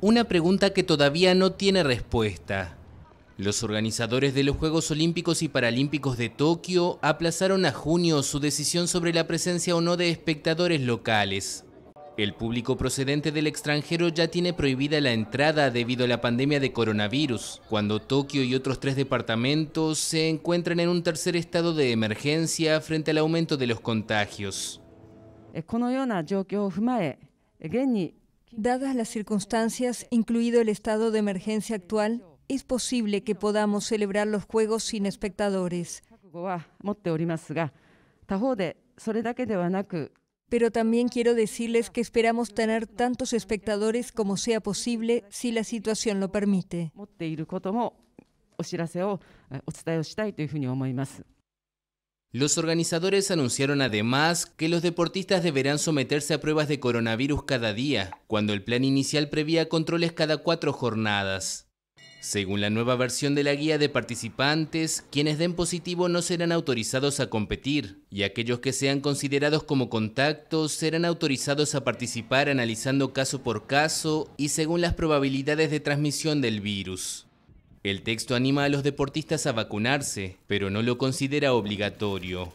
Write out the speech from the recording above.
una pregunta que todavía no tiene respuesta. Los organizadores de los Juegos Olímpicos y Paralímpicos de Tokio aplazaron a junio su decisión sobre la presencia o no de espectadores locales. El público procedente del extranjero ya tiene prohibida la entrada debido a la pandemia de coronavirus, cuando Tokio y otros tres departamentos se encuentran en un tercer estado de emergencia frente al aumento de los contagios. Dadas las circunstancias, incluido el estado de emergencia actual, es posible que podamos celebrar los Juegos sin espectadores. Pero también quiero decirles que esperamos tener tantos espectadores como sea posible si la situación lo permite. Los organizadores anunciaron además que los deportistas deberán someterse a pruebas de coronavirus cada día, cuando el plan inicial prevía controles cada cuatro jornadas. Según la nueva versión de la guía de participantes, quienes den positivo no serán autorizados a competir y aquellos que sean considerados como contactos serán autorizados a participar analizando caso por caso y según las probabilidades de transmisión del virus. El texto anima a los deportistas a vacunarse, pero no lo considera obligatorio.